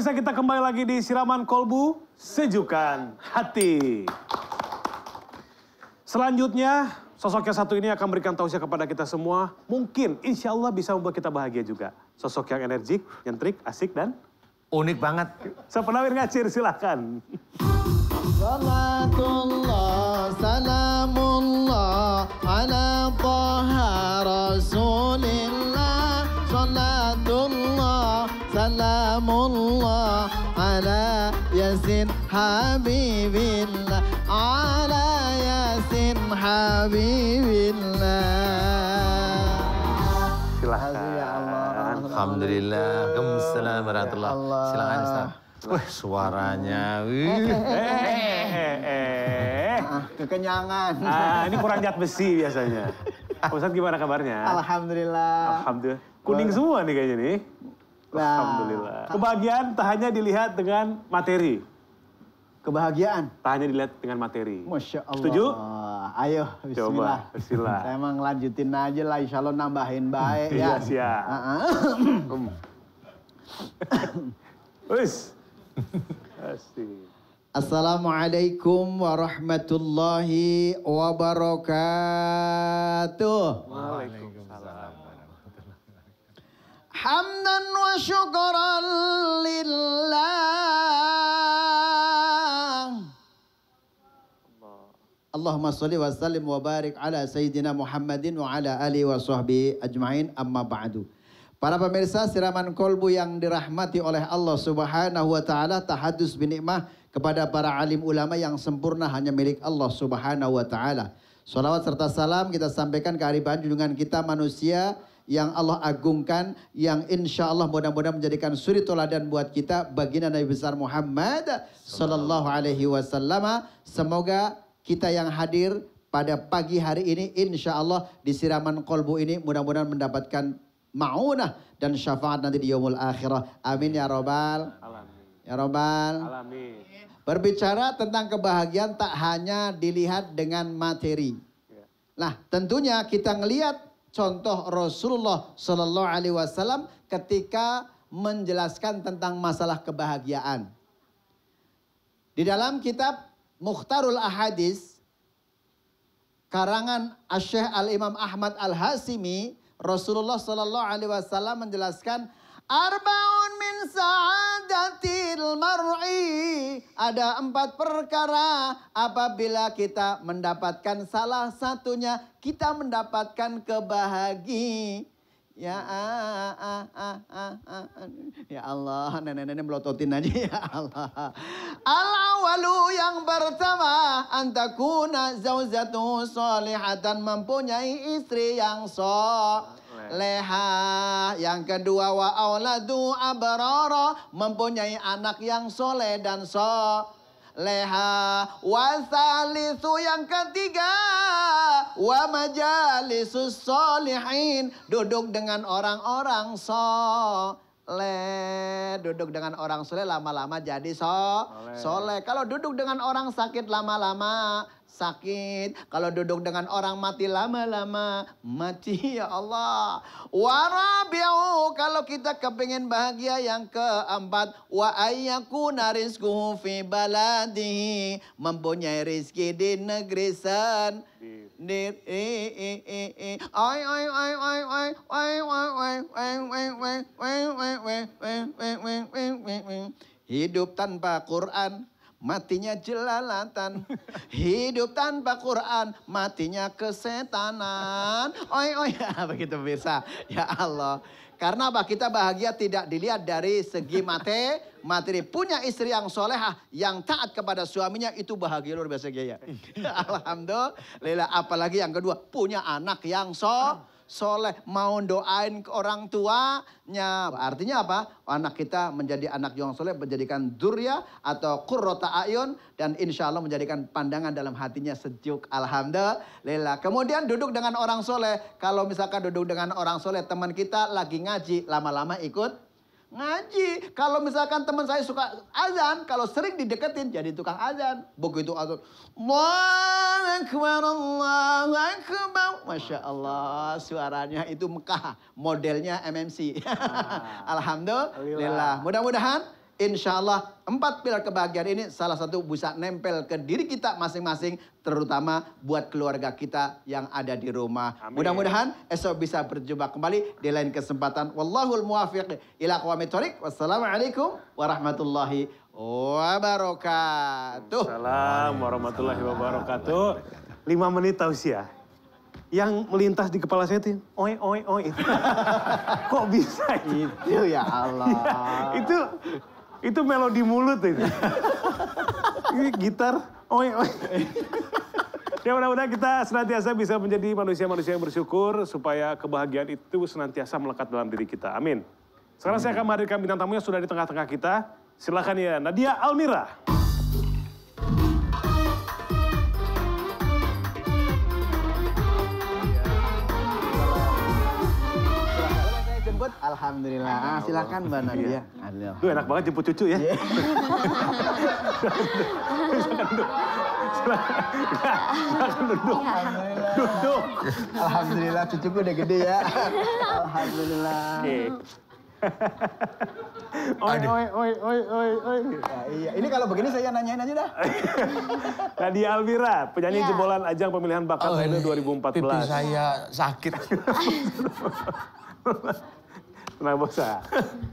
pemirsa kita kembali lagi di siraman kolbu sejukan hati. Selanjutnya sosok yang satu ini akan memberikan tausiah kepada kita semua. Mungkin insya Allah bisa membuat kita bahagia juga. Sosok yang energik, nyentrik, asik dan... Unik banget. Sepenawir ngacir silahkan. Salatullah, salam. سلام الله على ياسين حبيب الله على ياسين حبيب الله silahkan ya Alhamdulillah Waalaikumsalam warahmatullah silakan Ustaz Wah, suaranya. Wih. Eh, eh, eh, ah, kekenyangan. Ah, ini kurang zat besi biasanya. Ustadz gimana kabarnya? Alhamdulillah. Alhamdulillah. Kuning semua nih kayaknya nih. Nah, Alhamdulillah. Kan kebahagiaan tak hanya dilihat dengan materi. Kebahagiaan? Tak hanya dilihat dengan materi. Masya Allah. Setuju? Ayo, bismillah. Coba, bismillah. Saya emang lanjutin aja lah, insya Allah nambahin baik iya, ya. Iya, siap. Ah, ah. Um. Wis. Assalamualaikum warahmatullahi wabarakatuh. Waalaikumsalam hamdan wa syukran lillah Allahumma salli wa sallim wa barik ala sayyidina Muhammadin wa ala alihi wa sahbihi ajma'in amma ba'du Para pemirsa siraman kolbu yang dirahmati oleh Allah subhanahu wa ta'ala tahadus bin kepada para alim ulama yang sempurna hanya milik Allah subhanahu wa ta'ala. Salawat serta salam kita sampaikan kearifan junjungan kita manusia yang Allah agungkan, yang insya Allah mudah-mudahan menjadikan suri toladan buat kita baginda Nabi besar Muhammad Sallallahu Alaihi Wasallam. Semoga kita yang hadir pada pagi hari ini insya Allah di siraman kolbu ini mudah-mudahan mendapatkan ma'unah dan syafaat nanti di yomul akhirah. Amin ya robbal. Ya robbal. Berbicara tentang kebahagiaan tak hanya dilihat dengan materi. Ya. Nah tentunya kita ngelihat contoh Rasulullah Shallallahu Alaihi Wasallam ketika menjelaskan tentang masalah kebahagiaan. Di dalam kitab Mukhtarul Ahadis, karangan Asyih Al-Imam Ahmad Al-Hasimi, Rasulullah Shallallahu Alaihi Wasallam menjelaskan Arbaun min sa'adatil mar'i. Ada empat perkara apabila kita mendapatkan salah satunya, kita mendapatkan kebahagiaan Ya ah, ah, ah, ah, ah. Ya Allah, nenek-nenek melototin aja ya Allah. Al-awalu yang pertama antakuna zaujatu solihatan mempunyai istri yang soleh leha. Yang kedua wa auladu abrara mempunyai anak yang soleh dan soleh leha wasalisu yang ketiga wa majalisus solihin duduk dengan orang-orang soleh le duduk dengan orang soleh lama-lama jadi so soleh. Kalau duduk dengan orang sakit lama-lama sakit. Kalau duduk dengan orang mati lama-lama mati ya Allah. Warabiu kalau kita kepingin bahagia yang keempat wa ayyaku narisku fi baladi mempunyai rizki di negeri sen. niệm ý ý ý ý ôi ôi ôi ôi ôi ôi ôi ôi ôi ôi ôi ôi ôi ôi ôi ôi ôi ôi ôi hidup tanpa Quran matinya jelalatan. Hidup tanpa Quran, matinya kesetanan. Oi, oi, ya, begitu bisa. Ya Allah. Karena apa? Kita bahagia tidak dilihat dari segi materi. Materi punya istri yang solehah, yang taat kepada suaminya itu bahagia luar biasa gaya. Alhamdulillah. Apalagi yang kedua, punya anak yang soleh soleh, mau doain ke orang tuanya. Artinya apa? Anak kita menjadi anak yang soleh, menjadikan durya atau kurrota ayun. Dan insya Allah menjadikan pandangan dalam hatinya sejuk. Alhamdulillah. Kemudian duduk dengan orang soleh. Kalau misalkan duduk dengan orang soleh, teman kita lagi ngaji, lama-lama ikut Ngaji. Kalau misalkan teman saya suka azan, kalau sering dideketin jadi tukang azan. Begitu azan. Allahu Akbar, Allahu Akbar. Masya Allah, suaranya itu Mekah. Modelnya MMC. Ah. Alhamdulillah. Mudah-mudahan Insya Allah empat pilar kebahagiaan ini salah satu bisa nempel ke diri kita masing-masing. Terutama buat keluarga kita yang ada di rumah. Mudah-mudahan esok bisa berjumpa kembali di lain kesempatan. Wallahul muwafiq ila qawamitorik. Wassalamualaikum warahmatullahi wabarakatuh. Assalamualaikum warahmatullahi wabarakatuh. Lima menit ya. yang melintas di kepala saya itu oi oi oi kok bisa itu, itu ya Allah itu itu melodi mulut itu. ini gitar. Oi, oi. Ya mudah-mudahan kita senantiasa bisa menjadi manusia-manusia yang bersyukur supaya kebahagiaan itu senantiasa melekat dalam diri kita. Amin. Sekarang saya akan menghadirkan bintang tamunya sudah di tengah-tengah kita. Silakan ya Nadia Almira. jemput? Alhamdulillah. Ah, silakan Mbak Nadia. Iya. Tuh enak banget jemput cucu ya. Iya. duduk. Alhamdulillah cucuku udah gede ya. Alhamdulillah. oi, oi, oi, oi, oi, oi. iya, ini kalau begini saya nanyain aja dah. Nadia Alvira, penyanyi yeah. jebolan ajang pemilihan bakat oh, 2014. Pipi saya sakit. ya.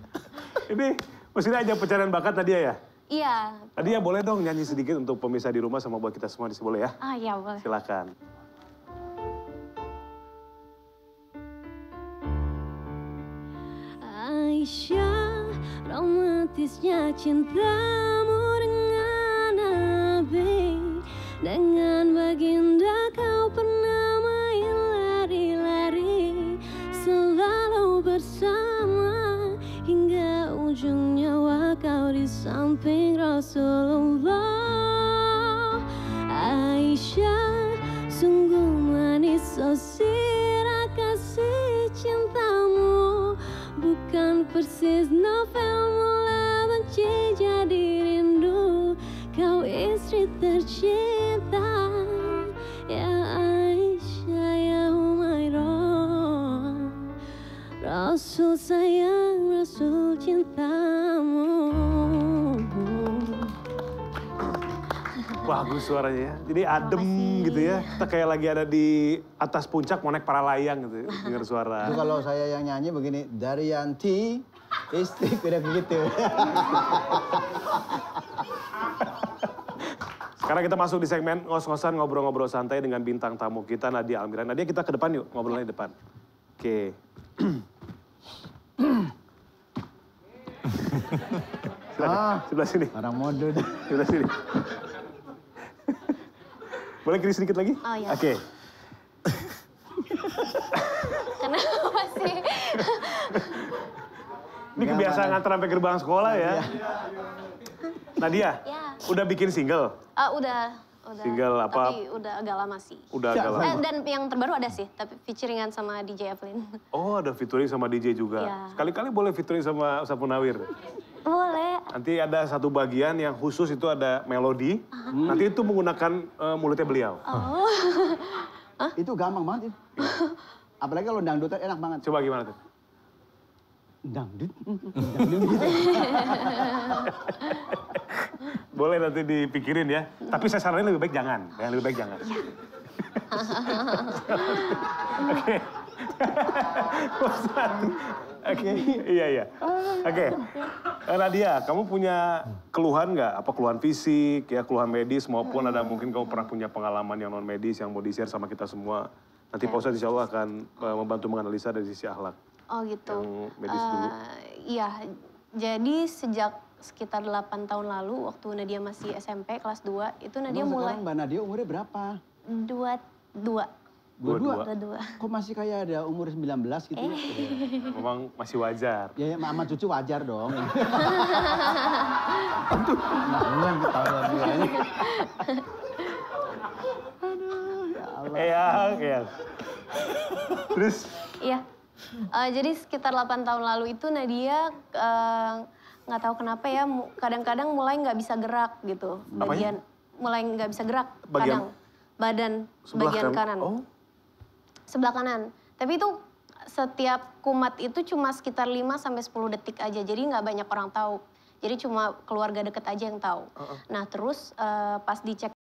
Ini maksudnya aja pencarian bakat tadi ya? Iya. Tadi ya boleh dong nyanyi sedikit untuk pemirsa di rumah sama buat kita semua di sini boleh ya? Ah iya boleh. Silakan. Aisyah, romantisnya cintamu dengan nabi dengan baginda. samping Rasulullah Aisyah sungguh manis sosira oh kasih cintamu Bukan persis novel mula benci jadi rindu Kau istri tercinta Ya Aisyah ya Umairah Rasul sayang Rasul cintamu Bagus suaranya ya. Jadi adem gitu ya. Kita kayak lagi ada di atas puncak mau naik para layang gitu. Dengar suara. Itu kalau saya yang nyanyi begini. Yanti, istri beda begitu. Sekarang kita masuk di segmen ngos-ngosan ngobrol-ngobrol santai dengan bintang tamu kita Nadia Almira. Nadia kita ke depan yuk, ngobrolnya di depan. Oke. Okay. ah, sebelah sini. Orang mode. Sebelah sini. Boleh kiri sedikit lagi? Oh iya. Oke. Okay. Kenapa sih? Ini kebiasaan antar sampai gerbang sekolah ya. Iya. Nadia, ya. udah bikin single? Uh, udah. Udah, single apa? Tapi udah agak lama sih. Udah agak lama. Eh, dan yang terbaru ada sih, tapi featuringan sama DJ Evelyn. Oh, ada featuring sama DJ juga. Iya. Sekali-kali boleh featuring sama Sapunawir. Boleh. Nanti ada satu bagian yang khusus itu ada melodi. Hmm. Nanti itu menggunakan uh, mulutnya beliau. Oh. Itu gampang banget itu. Apalagi kalau dangdut enak banget. Coba gimana tuh? Dangdut? Dangdut Boleh nanti dipikirin ya. Tapi saya saranin lebih baik jangan. Ya, lebih baik jangan. Iya. Oke. Oke. Iya iya. Oke. Eh, Nadia, kamu punya keluhan nggak? Apa keluhan fisik, ya keluhan medis maupun ada mungkin kamu pernah punya pengalaman yang non medis yang mau di share sama kita semua. Nanti ya. Pak Ustadz Allah akan eh, membantu menganalisa dari sisi akhlak. Oh gitu. Yang medis uh, dulu. Eh, iya, jadi sejak sekitar 8 tahun lalu waktu Nadia masih SMP kelas 2 itu Nadia Emang mulai... Mbak Nadia umurnya berapa? Dua, dua. Dua-dua. Dua-dua. Kok masih kayak ada umur 19 gitu? Eh. Ya. Memang masih wajar. Ya, ya sama cucu wajar dong. Aduh, nah, lu yang ketahuan lagi. Aduh, ya Allah. Eyang, ya Terus? Iya. Uh, jadi sekitar 8 tahun lalu itu Nadia eh, nggak uh, tahu kenapa ya, kadang-kadang mulai nggak bisa gerak gitu. Bagian, Apanya? mulai nggak bisa gerak. Bagian? Kadang, badan, Sebelah bagian kanan. kanan. Oh sebelah kanan. Tapi itu setiap kumat itu cuma sekitar 5 sampai 10 detik aja. Jadi nggak banyak orang tahu. Jadi cuma keluarga deket aja yang tahu. Uh -uh. Nah terus uh, pas dicek